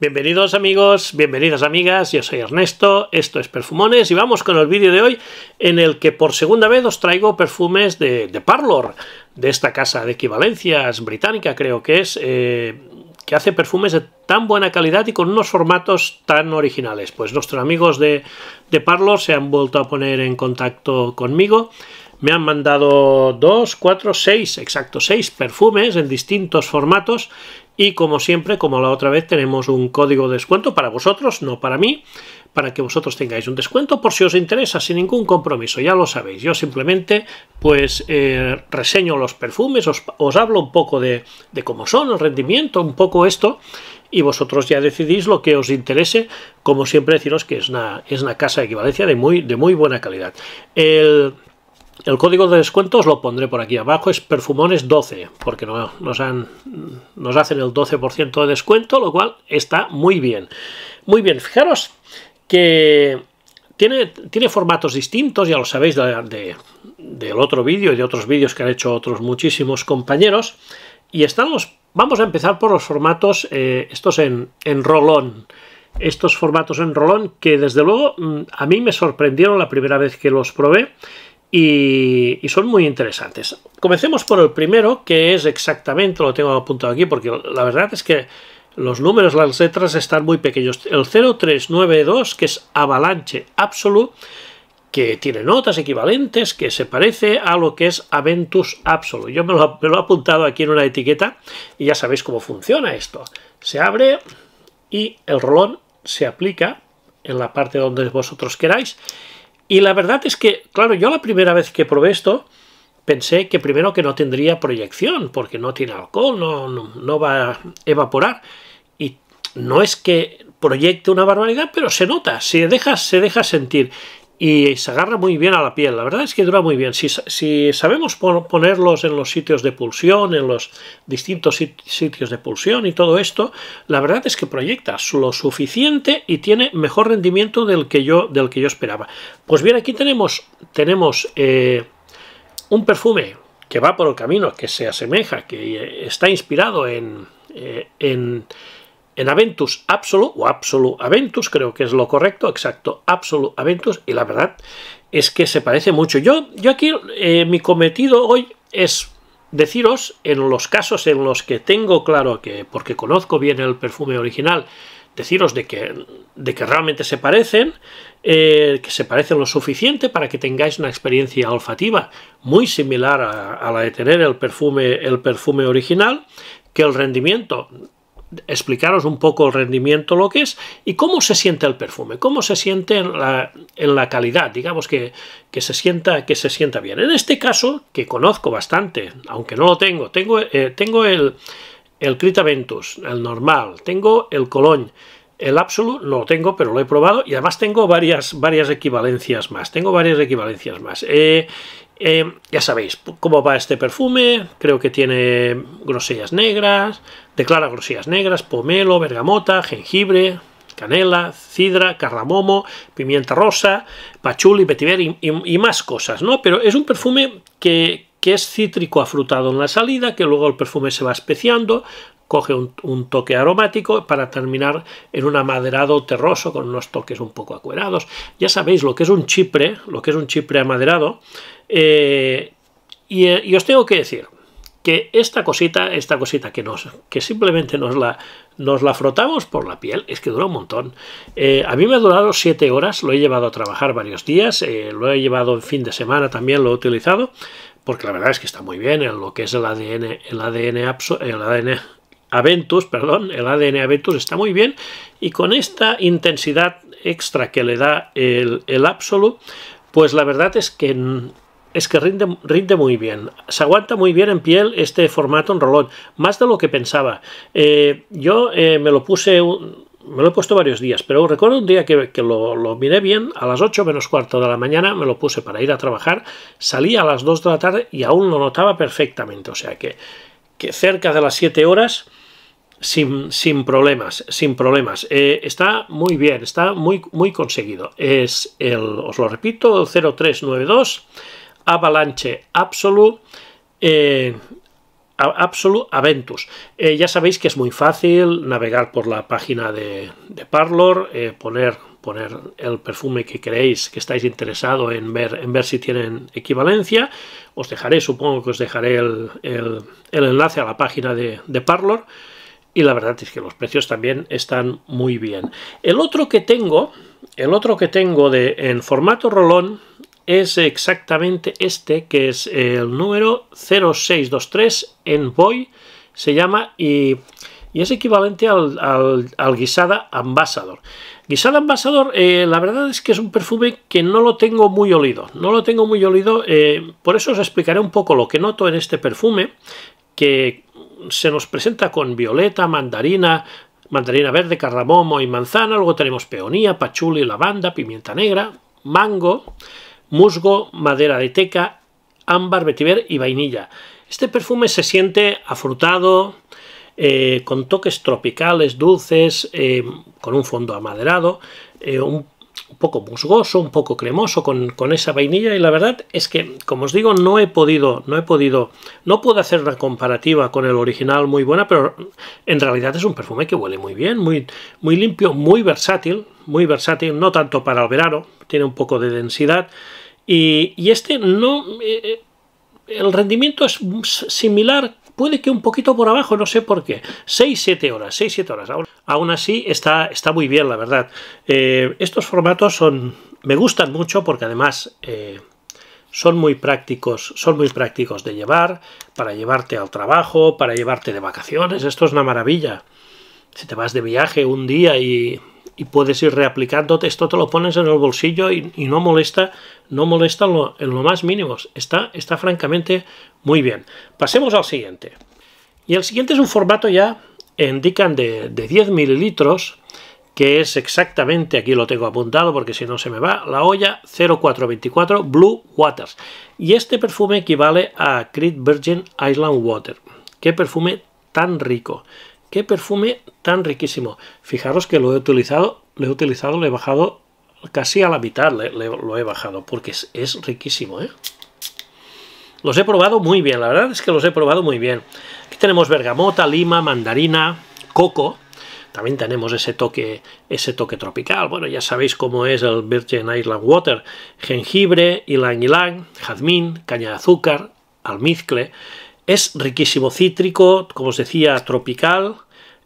Bienvenidos amigos, bienvenidas amigas, yo soy Ernesto, esto es Perfumones y vamos con el vídeo de hoy en el que por segunda vez os traigo perfumes de, Parlor, de esta casa de equivalencias británica creo que es, eh, que hace perfumes de tan buena calidad y con unos formatos tan originales. Pues nuestros amigos de, de Parlor se han vuelto a poner en contacto conmigo me han mandado dos, cuatro, seis, exacto, seis perfumes en distintos formatos. Y como siempre, como la otra vez, tenemos un código de descuento para vosotros, no para mí, para que vosotros tengáis un descuento por si os interesa, sin ningún compromiso, ya lo sabéis. Yo simplemente pues eh, reseño los perfumes, os, hablo un poco de, de cómo son, el rendimiento, un poco esto, y vosotros ya decidís lo que os interese. Como siempre, deciros que es una, es casa de equivalencia de muy, de muy buena calidad. El el código de os lo pondré por aquí abajo, es perfumones12, porque nos, han, nos hacen el 12% de descuento, lo cual está muy bien. Muy bien, fijaros que tiene, tiene formatos distintos, ya lo sabéis del otro vídeo y de otros vídeos que han hecho otros muchísimos compañeros. Y estamos vamos a empezar por los formatos, eh, estos en, en rolón estos formatos en rolón que desde luego mm, a mí me sorprendieron la primera vez que los probé y, son muy interesantes. Comencemos por el primero, que es exactamente, lo tengo apuntado aquí, porque la verdad es que los números, las letras están muy pequeños. El 0392, que es Avalanche Absolute, que tiene notas equivalentes, que se parece a lo que es Aventus Absolute. Yo me lo, lo he apuntado aquí en una etiqueta y ya sabéis cómo funciona esto. Se abre y el rolón se aplica en la parte donde vosotros queráis y la verdad es que, claro, yo la primera vez que probé esto, pensé que primero que no tendría proyección, porque no tiene alcohol, no, no, va a evaporar. Y no es que proyecte una barbaridad, pero se nota, se deja, se deja sentir y se agarra muy bien a la piel. La verdad es que dura muy bien. Si, sabemos ponerlos en los sitios de pulsión, en los distintos sitios de pulsión y todo esto, la verdad es que proyecta lo suficiente y tiene mejor rendimiento del que yo, del que yo esperaba. Pues bien, aquí tenemos, tenemos eh, un perfume que va por el camino, que se asemeja, que eh, está inspirado en eh, en Aventus Absolu, o Absolu Aventus, creo que es lo correcto, exacto, Absolu Aventus, y la verdad es que se parece mucho. Yo, yo aquí, eh, mi cometido hoy es deciros, en los casos en los que tengo claro que, porque conozco bien el perfume original, deciros de que, de que realmente se parecen, eh, que se parecen lo suficiente para que tengáis una experiencia olfativa muy similar a, a la de tener el perfume, el perfume original, que el rendimiento explicaros un poco el rendimiento, lo que es, y cómo se siente el perfume, cómo se siente en la, en la calidad, digamos que, se sienta, que se sienta bien. En este caso, que conozco bastante, aunque no lo tengo, tengo, eh, tengo el, el el normal, tengo el Cologne, el Absolute no lo tengo, pero lo he probado y además tengo varias, varias equivalencias más. Tengo varias equivalencias más. Eh, eh, ya sabéis cómo va este perfume. Creo que tiene grosellas negras, declara grosellas negras, pomelo, bergamota, jengibre, canela, cidra, cardamomo, pimienta rosa, pachuli, vetiver y, y, más cosas, ¿no? Pero es un perfume que, que es cítrico afrutado en la salida, que luego el perfume se va especiando, coge un, toque aromático para terminar en un amaderado terroso con unos toques un poco acuerados. Ya sabéis lo que es un chipre, lo que es un chipre amaderado. Eh, eh, y, os tengo que decir que esta cosita, esta cosita que, nos, que simplemente nos la, nos la frotamos por la piel, es que dura un montón. Eh, a mí me ha durado 7 horas, lo he llevado a trabajar varios días, lo he llevado en fin de semana también, lo he utilizado, porque la verdad es que está muy bien en lo que es el ADN, el ADN, el ADN Aventus, perdón, el ADN Aventus está muy bien y con esta intensidad extra que le da el, el Absolute, pues la verdad es que es que rinde, rinde, muy bien. Se aguanta muy bien en piel este formato en rolón, más de lo que pensaba. Eh, yo eh, me lo puse, me lo he puesto varios días, pero recuerdo un día que, lo, miré bien, a las 8 menos cuarto de la mañana me lo puse para ir a trabajar, salí a las 2 de la tarde y aún lo notaba perfectamente, o sea que, que cerca de las 7 horas sin, problemas, sin problemas. Eh, está muy bien, está muy, muy conseguido. Es el, os lo repito, 0392 Avalanche Absolute. Eh, Aventus. Eh, ya sabéis que es muy fácil navegar por la página de, Parlor, eh, poner, poner el perfume que creéis que estáis interesado en ver, en ver si tienen equivalencia. Os dejaré, supongo que os dejaré el, enlace a la página de, de Parlor y la verdad es que los precios también están muy bien. El otro que tengo, el otro que tengo de, en formato rolón es exactamente este, que es el número 0623 en Boy, se llama y, es equivalente al, Guisada Ambassador. Guisada Ambassador, eh, la verdad es que es un perfume que no lo tengo muy olido, no lo tengo muy olido, eh, por eso os explicaré un poco lo que noto en este perfume, que se nos presenta con violeta, mandarina, mandarina verde, cardamomo y manzana, luego tenemos peonía, pachuli, lavanda, pimienta negra, mango, musgo, madera de teca, ámbar, vetiver y vainilla. Este perfume se siente afrutado, eh, con toques tropicales, dulces, eh, con un fondo amaderado, eh, un un poco musgoso, un poco cremoso con, esa vainilla y la verdad es que, como os digo, no he podido, no he podido, no puedo hacer una comparativa con el original muy buena, pero en realidad es un perfume que huele muy bien, muy, muy limpio, muy versátil, muy versátil, no tanto para el verano, tiene un poco de densidad y, este no... Eh, eh, el rendimiento es similar puede que un poquito por abajo, no sé por qué. 6-7 horas, 6-7 horas. Aún, así está, está muy bien, la verdad. Eh, estos formatos son, me gustan mucho porque además... Eh, son muy prácticos, son muy prácticos de llevar, para llevarte al trabajo, para llevarte de vacaciones, esto es una maravilla. Si te vas de viaje un día y y puedes ir reaplicando, esto te lo pones en el bolsillo y, no molesta, no molesta en lo, lo más mínimo, está, está francamente muy bien. Pasemos al siguiente. Y el siguiente es un formato ya, indican de, de 10 mililitros, que es exactamente, aquí lo tengo apuntado porque si no se me va, la olla 0424 Blue Waters. Y este perfume equivale a Creed Virgin Island Water. Qué perfume tan rico qué perfume tan riquísimo. Fijaros que lo he utilizado, lo he utilizado, lo he bajado casi a la mitad, lo he bajado, porque es, riquísimo, ¿eh? Los he probado muy bien, la verdad es que los he probado muy bien. Aquí tenemos bergamota, lima, mandarina, coco. También tenemos ese toque, ese toque tropical. Bueno, ya sabéis cómo es el Virgin Island Water. Jengibre, ylang ylang, jazmín, caña de azúcar, almizcle. Es riquísimo cítrico, como os decía, tropical.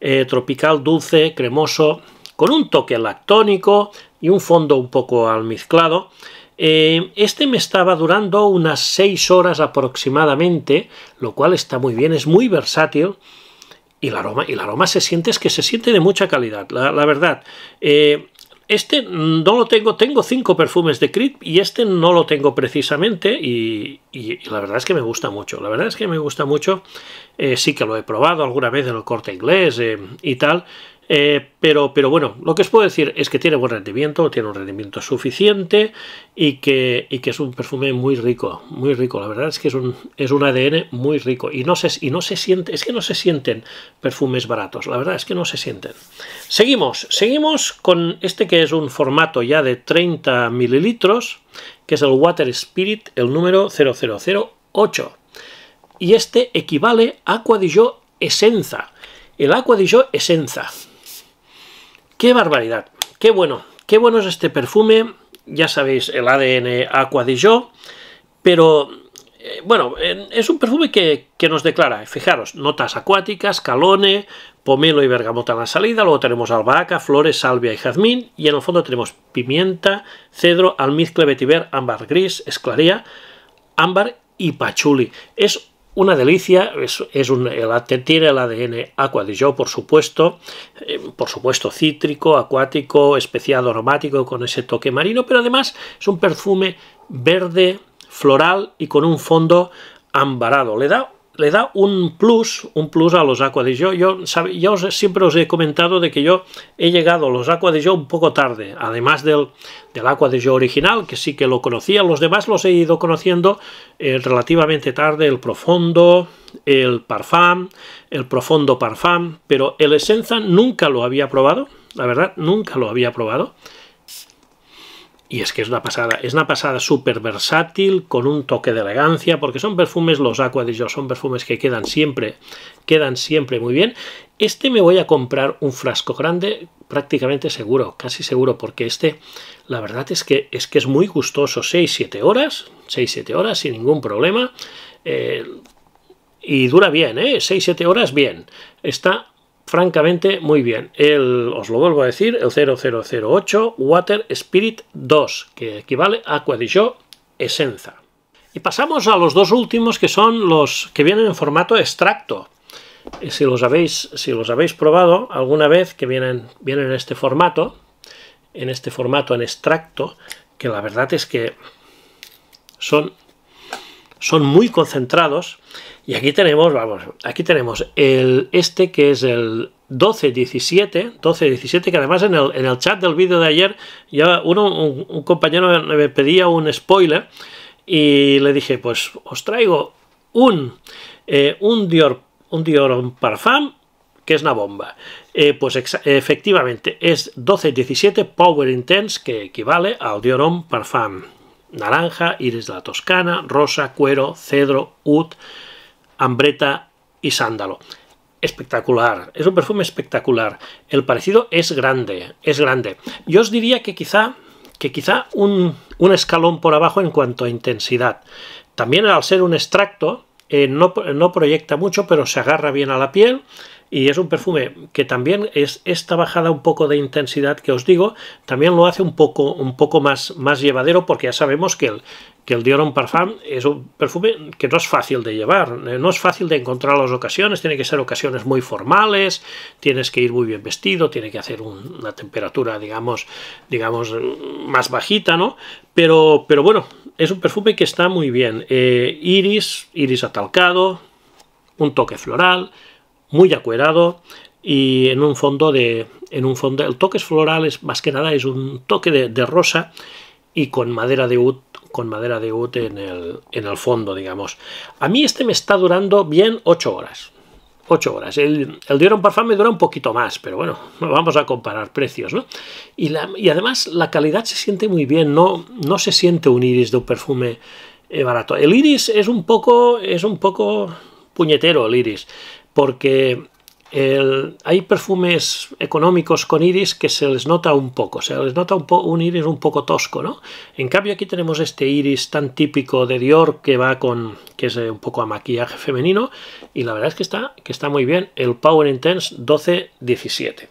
Eh, tropical dulce, cremoso, con un toque lactónico y un fondo un poco almizclado. Eh, este me estaba durando unas 6 horas aproximadamente, lo cual está muy bien, es muy versátil. Y el aroma, y el aroma se siente, es que se siente de mucha calidad, la, verdad. Eh, este no lo tengo, tengo cinco perfumes de Creed y este no lo tengo precisamente y, la verdad es que me gusta mucho, la verdad es que me gusta mucho, eh, sí que lo he probado alguna vez en el corte inglés eh, y tal eh, pero, pero bueno, lo que os puedo decir es que tiene buen rendimiento, tiene un rendimiento suficiente y que, es un perfume muy rico, muy rico. La verdad es que es un, ADN muy rico y no, se, y no se siente, es que no se sienten perfumes baratos, la verdad es que no se sienten. Seguimos, seguimos con este que es un formato ya de 30 mililitros, que es el Water Spirit, el número 0008. Y este equivale a Aqua Dijon Essenza. El Aqua Dijon Essenza ¡Qué barbaridad! ¡Qué bueno! ¡Qué bueno es este perfume! Ya sabéis, el ADN Aqua di pero eh, bueno, es un perfume que, que, nos declara, eh, fijaros, notas acuáticas, calone, pomelo y bergamota en la salida, luego tenemos albahaca, flores, salvia y jazmín, y en el fondo tenemos pimienta, cedro, almizcle, vetiver, ámbar gris, esclaría, ámbar y pachuli. Es una delicia, es, es un, tiene el ADN aqua de yo, por supuesto, eh, por supuesto cítrico, acuático, especiado aromático con ese toque marino, pero además es un perfume verde, floral y con un fondo ambarado. Le da le da un plus, un plus a los Aqua de Joe. Yo, ya siempre os he comentado de que yo he llegado a los Aqua de Joe un poco tarde, además del, del Aqua de Joe original, que sí que lo conocía, los demás los he ido conociendo eh, relativamente tarde, el Profondo, el Parfum, el Profondo Parfum, pero el Essenza nunca lo había probado, la verdad, nunca lo había probado. Y es que es una pasada, es una pasada súper versátil, con un toque de elegancia, porque son perfumes, los Aqua de son perfumes que quedan siempre, quedan siempre muy bien. Este me voy a comprar un frasco grande, prácticamente seguro, casi seguro, porque este, la verdad es que es, que es muy gustoso, 6-7 horas, 6-7 horas sin ningún problema. Eh, y dura bien, ¿eh? 6-7 horas bien. Está francamente muy bien. El, os lo vuelvo a decir, el 0008 Water Spirit 2, que equivale a Quadijo Essenza. Y pasamos a los dos últimos que son los que vienen en formato extracto. si los habéis, si los habéis probado alguna vez, que vienen, vienen en este formato, en este formato en extracto, que la verdad es que son, son muy concentrados y aquí tenemos, vamos, aquí tenemos el, este que es el 1217, 1217, que además en el, chat del vídeo de ayer ya un, compañero me pedía un spoiler y le dije, pues os traigo un, eh, un Dior, un Parfum que es una bomba. Eh, pues efectivamente es 1217 Power Intense que equivale al Dioron Parfum. Naranja, iris de la Toscana, rosa, cuero, cedro, oud, ambreta y sándalo. Espectacular, es un perfume espectacular. El parecido es grande, es grande. Yo os diría que quizá, que quizá un, escalón por abajo en cuanto a intensidad. También al ser un extracto, eh, no, no proyecta mucho, pero se agarra bien a la piel y es un perfume que también es esta bajada un poco de intensidad que os digo, también lo hace un poco, un poco más, más llevadero porque ya sabemos que el, que el Dior Parfum es un perfume que no es fácil de llevar, eh, no es fácil de encontrar las ocasiones, tiene que ser ocasiones muy formales, tienes que ir muy bien vestido, tiene que hacer una temperatura, digamos, digamos, más bajita, ¿no? Pero, pero bueno, es un perfume que está muy bien. Eh, iris, iris atalcado, un toque floral, muy acuerado y en un fondo de... En un fondo, el toque es floral, es, más que nada es un toque de, rosa y con madera de oud, con madera de oud en el, en el, fondo, digamos. A mí este me está durando bien 8 horas. 8 horas. El, el Dior Parfum me dura un poquito más, pero bueno, vamos a comparar precios, ¿no? Y, la, y además la calidad se siente muy bien, no, no se siente un iris de un perfume eh, barato. El iris es un poco, es un poco puñetero el iris porque hay perfumes económicos con iris que se les nota un poco, se les nota un, un iris un poco tosco, ¿no? En cambio aquí tenemos este iris tan típico de Dior que va con, que es eh, un poco a maquillaje femenino y la verdad es que está, que está muy bien, el Power Intense 1217.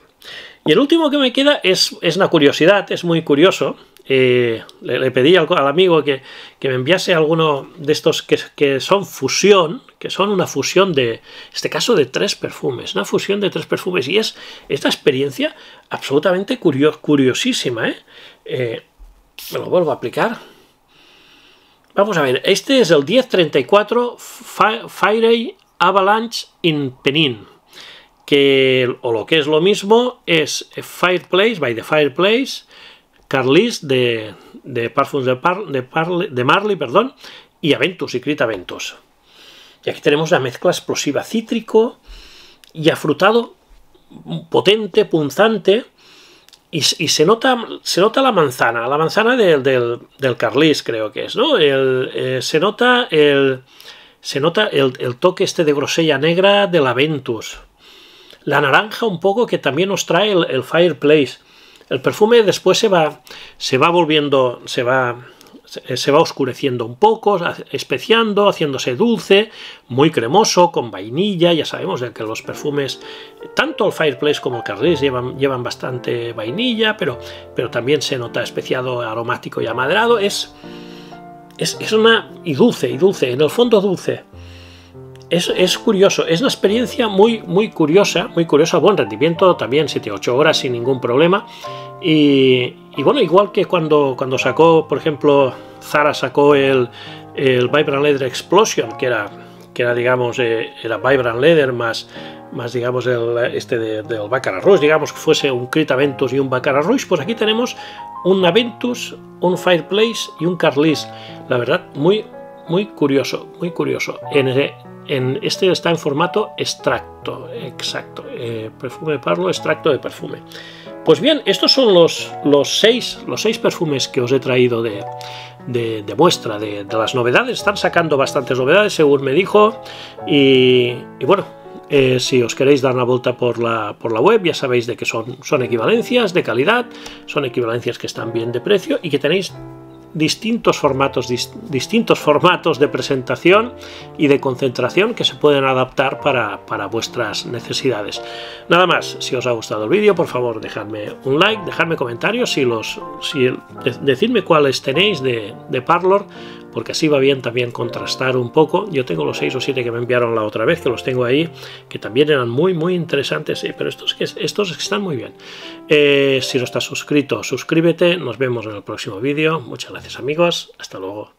Y el último que me queda es, es una curiosidad, es muy curioso, eh, le, pedí al, amigo que, me enviase alguno de estos que, son fusión, que son una fusión de, este caso, de tres perfumes, una fusión de tres perfumes. Y es esta experiencia absolutamente curiosísima. ¿eh? Eh, me lo vuelvo a aplicar. Vamos a ver, este es el 1034 fire Avalanche in Penin. Que, o lo que es lo mismo, es Fireplace, by the Fireplace, Carlis de, de Parfums de, de Marley perdón, y Aventus y Crita Aventus. Y aquí tenemos la mezcla explosiva cítrico y afrutado, potente, punzante, y, se, nota, se nota la manzana, la manzana del, Carlis, creo que es, ¿no? El, eh, se nota, el, se nota el, toque este de grosella negra del Aventus. La naranja un poco que también nos trae el Fireplace. El perfume después se va, se va volviendo, se va, se va oscureciendo un poco, especiando, haciéndose dulce, muy cremoso, con vainilla. Ya sabemos de que los perfumes, tanto el Fireplace como el Carlis, llevan, llevan bastante vainilla, pero, pero también se nota especiado, aromático y amaderado. es, es una. y dulce, y dulce, en el fondo dulce es, curioso, es una experiencia muy, muy curiosa, muy curiosa, buen rendimiento también, 7-8 horas sin ningún problema. Y, bueno, igual que cuando, cuando sacó, por ejemplo, Zara sacó el, el Vibrant Leather Explosion, que era, que era digamos, eh, era Vibrant Leather más, más digamos, este del Baccarat Rouge, digamos que fuese un Crit Aventus y un Baccarat Rouge, pues aquí tenemos un Aventus, un Fireplace y un Carlis. La verdad, muy, muy curioso, muy curioso. En, este está en formato extracto, exacto, eh, perfume de parlo, extracto de perfume. Pues bien, estos son los, los, seis, los seis perfumes que os he traído de, de, muestra, de, de, las novedades. Están sacando bastantes novedades, según me dijo. Y, bueno, eh, si os queréis dar una vuelta por la, por la web, ya sabéis de que son, son equivalencias de calidad, son equivalencias que están bien de precio y que tenéis distintos formatos, distintos formatos de presentación y de concentración que se pueden adaptar para, vuestras necesidades. Nada más, si os ha gustado el vídeo, por favor dejadme un like, dejadme comentarios, si los, si, decidme cuáles tenéis de, de Parlor porque así va bien también contrastar un poco. Yo tengo los 6 o 7 que me enviaron la otra vez, que los tengo ahí, que también eran muy, muy interesantes, eh, pero estos, estos están muy bien. Eh, si no estás suscrito, suscríbete, nos vemos en el próximo vídeo. Muchas gracias amigos, hasta luego.